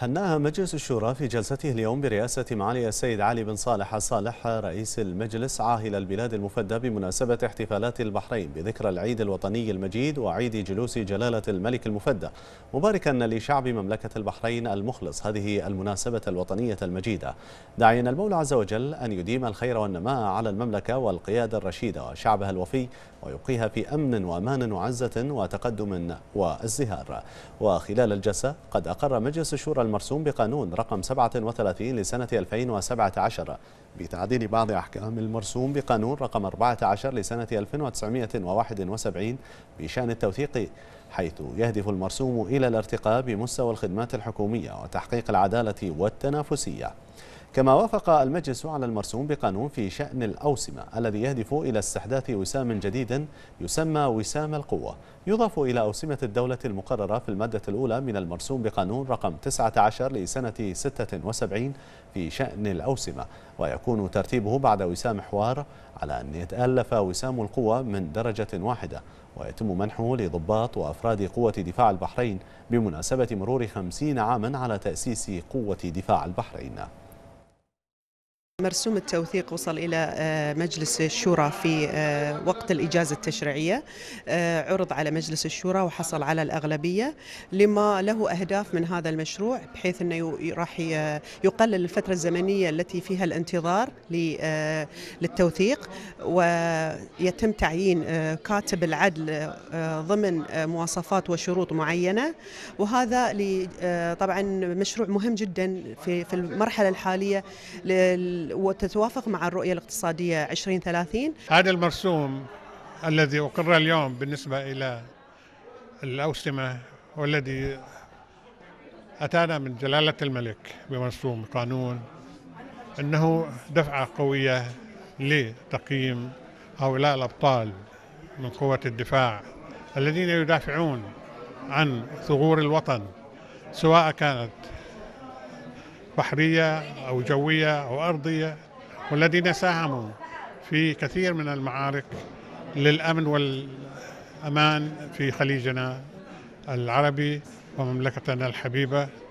هناها مجلس الشورى في جلسته اليوم برئاسة معالي السيد علي بن صالح صالح رئيس المجلس عاهل البلاد المفدى بمناسبة احتفالات البحرين بذكرى العيد الوطني المجيد وعيد جلوس جلالة الملك المفدى مباركا لشعب مملكة البحرين المخلص هذه المناسبة الوطنية المجيدة داعيا المولى عز وجل أن يديم الخير والنماء على المملكة والقيادة الرشيدة وشعبها الوفي ويبقيها في أمن وأمان وعزة وتقدم وازدهار وخلال الجلسة قد أقر مجلس الشورى المرسوم بقانون رقم 37 لسنة 2017 بتعديل بعض أحكام المرسوم بقانون رقم 14 لسنة 1971 بشأن التوثيق حيث يهدف المرسوم إلى الارتقاء بمستوى الخدمات الحكومية وتحقيق العدالة والتنافسية كما وافق المجلس على المرسوم بقانون في شأن الأوسمة الذي يهدف إلى استحداث وسام جديد يسمى وسام القوة يضاف إلى أوسمة الدولة المقررة في المادة الأولى من المرسوم بقانون رقم 19 لسنة 76 في شأن الأوسمة ويكون ترتيبه بعد وسام حوار على أن يتألف وسام القوة من درجة واحدة ويتم منحه لضباط وأفراد قوة دفاع البحرين بمناسبة مرور خمسين عاما على تأسيس قوة دفاع البحرين مرسوم التوثيق وصل إلى آه، مجلس الشورى في آه، وقت الإجازة التشريعية آه، عرض على مجلس الشورى وحصل على الأغلبية لما له أهداف من هذا المشروع بحيث أنه راح يقلل الفترة الزمنية التي فيها الانتظار للتوثيق ويتم تعيين كاتب العدل ضمن مواصفات وشروط معينة وهذا طبعا مشروع مهم جدا في المرحلة الحالية وتتوافق مع الرؤية الاقتصادية 2030 هذا المرسوم الذي أقر اليوم بالنسبة إلى الأوسمة والذي أتانا من جلالة الملك بمرسوم قانون أنه دفعة قوية لتقييم هؤلاء الأبطال من قوة الدفاع الذين يدافعون عن ثغور الوطن سواء كانت بحرية أو جوية أو أرضية والذين ساهموا في كثير من المعارك للأمن والأمان في خليجنا العربي ومملكتنا الحبيبة